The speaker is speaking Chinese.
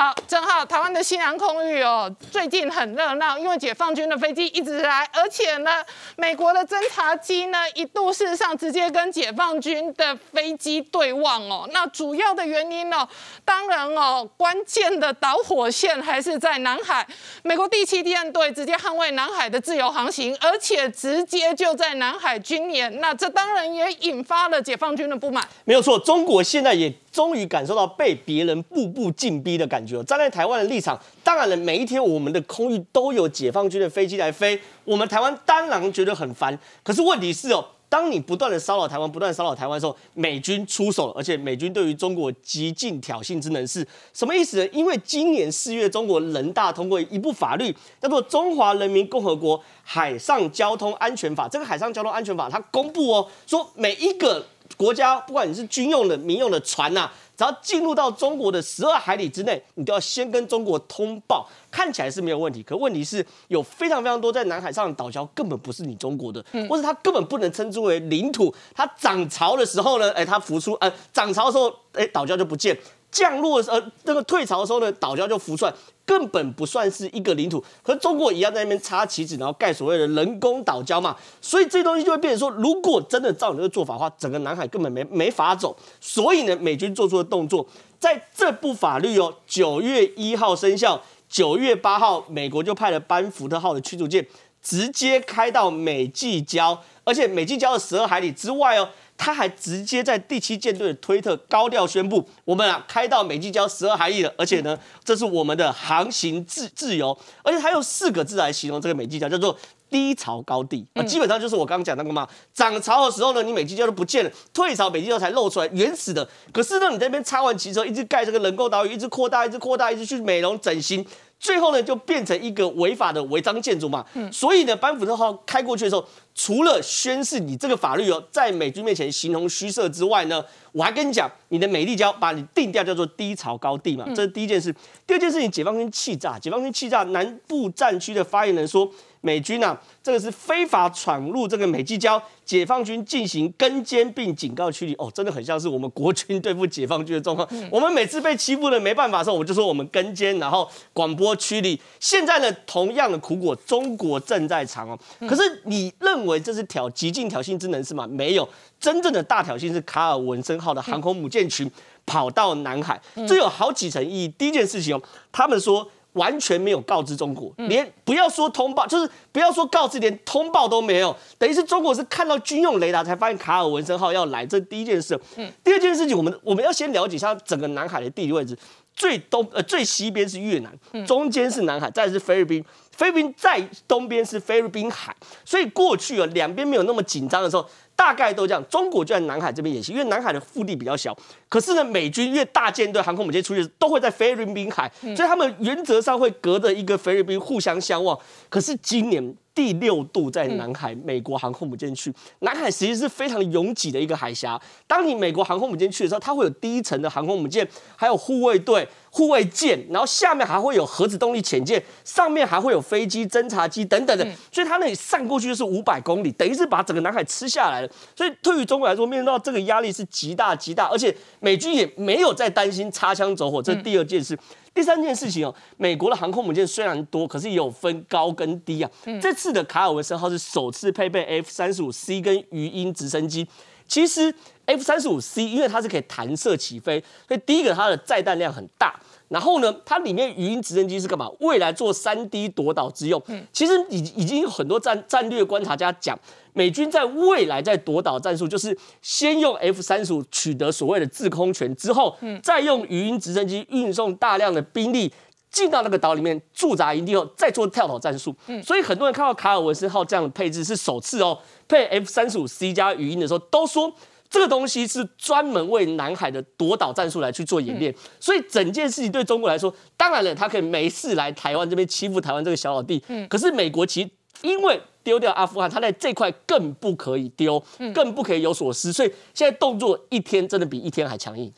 好，正好台湾的新南空域哦，最近很热闹，因为解放军的飞机一直来，而且呢，美国的侦察机呢一度是上直接跟解放军的飞机对望哦。那主要的原因呢，当然哦，关键的导火线还是在南海，美国第七舰队直接捍卫南海的自由航行，而且直接就在南海军演，那这当然也引发了解放军的不满。没有错，中国现在也。终于感受到被别人步步紧逼的感觉。站在台湾的立场，当然了，每一天我们的空域都有解放军的飞机来飞，我们台湾当然觉得很烦。可是问题是哦，当你不断的骚扰台湾，不断骚扰台湾的时候，美军出手了，而且美军对于中国极尽挑衅之能事。什么意思呢？因为今年四月，中国人大通过一部法律，叫做《中华人民共和国海上交通安全法》。这个海上交通安全法，它公布哦，说每一个。国家不管你是军用的、民用的船呐，只要进入到中国的十二海里之内，你都要先跟中国通报。看起来是没有问题，可问题是有非常非常多在南海上的岛礁根本不是你中国的，或是它根本不能称之为领土。它涨潮的时候呢，哎，它浮出；呃，涨潮的时候，哎，岛礁就不见。降落呃，那个退潮的时候呢，岛礁就浮出来，根本不算是一个领土，和中国一样在那边插旗子，然后盖所谓的人工岛礁嘛，所以这东西就会变成说，如果真的照你个做法话，整个南海根本没没法走。所以呢，美军做出的动作，在这部法律哦，九月一号生效，九月八号，美国就派了班福特号的驱逐舰，直接开到美济礁，而且美济礁的十二海里之外哦。他还直接在第七舰队的推特高调宣布：“我们啊开到美济礁十二海里了，而且呢，这是我们的航行自自由。而且他用四个字来形容这个美济礁，叫做低潮高地啊，基本上就是我刚刚讲那个嘛，涨潮的时候呢，你美济礁都不见了，退潮美济礁才露出来原始的。可是呢，你这边插完旗之后，一直盖这个人工岛屿，一直扩大，一直扩大，一直去美容整形。”最后呢，就变成一个违法的违章建筑嘛。嗯，所以呢，班福特号开过去的时候，除了宣示你这个法律哦，在美军面前形同虚设之外呢。我还跟你讲，你的美丽礁把你定掉叫做低潮高地嘛，这是第一件事。第二件事情，解放军气炸，解放军气炸。南部战区的发言人说，美军啊，这个是非法闯入这个美丽礁，解放军进行跟监并警告区里。哦，真的很像是我们国军对付解放军的状况。我们每次被欺负了没办法的时候，我们就说我们跟监，然后广播区里。现在呢，同样的苦果，中国正在尝哦。可是你认为这是挑极尽挑衅之能事吗？没有，真正的大挑衅是卡尔文森。好的航空母舰群跑到南海，这有好几层意义。第一件事情哦，他们说完全没有告知中国，连不要说通报，就是不要说告知，连通报都没有。等于是中国是看到军用雷达才发现卡尔文森号要来。这第一件事。嗯，第二件事情，我们我们要先了解一下整个南海的地理位置。最东呃最西边是越南，中间是南海，再是菲律宾，菲律宾再东边是菲律宾海。所以过去啊两边没有那么紧张的时候。大概都这样，中国就在南海这边演习，因为南海的腹地比较小。可是呢，美军越大舰队航空母舰出去，都会在菲律宾海，所以他们原则上会隔着一个菲律宾互相相望。可是今年第六度在南海，美国航空母舰去南海，实际是非常拥挤的一个海峡。当你美国航空母舰去的时候，它会有第一层的航空母舰，还有护卫队。护卫舰，然后下面还会有核子动力潜舰，上面还会有飞机、侦察机等等的，所以它那里上过去就是五百公里，等于是把整个南海吃下来了。所以对于中国来说，面对到这个压力是极大极大，而且美军也没有再担心擦枪走火。这第二件事，第三件事情哦，美国的航空母舰虽然多，可是也有分高跟低啊。这次的卡尔文森号是首次配备 F 三十五 C 跟鱼鹰直升机。其实 F 三十五 C 因为它是可以弹射起飞，所以第一个它的载弹量很大。然后呢，它里面语音直升机是干嘛？未来做三 D 夺岛之用。嗯，其实已已经有很多战战略观察家讲，美军在未来在夺岛战术就是先用 F 三十五取得所谓的制空权之后，嗯，再用语音直升机运送大量的兵力。进到那个岛里面驻扎营地后，再做跳岛战术。嗯，所以很多人看到卡尔文森号这样的配置是首次哦，配 F 三十五 C 加语音的时候，都说这个东西是专门为南海的夺岛战术来去做演练。所以整件事情对中国来说，当然了，他可以没事来台湾这边欺负台湾这个小老弟。嗯，可是美国其实因为丢掉阿富汗，他在这块更不可以丢，更不可以有所失。所以现在动作一天真的比一天还强硬。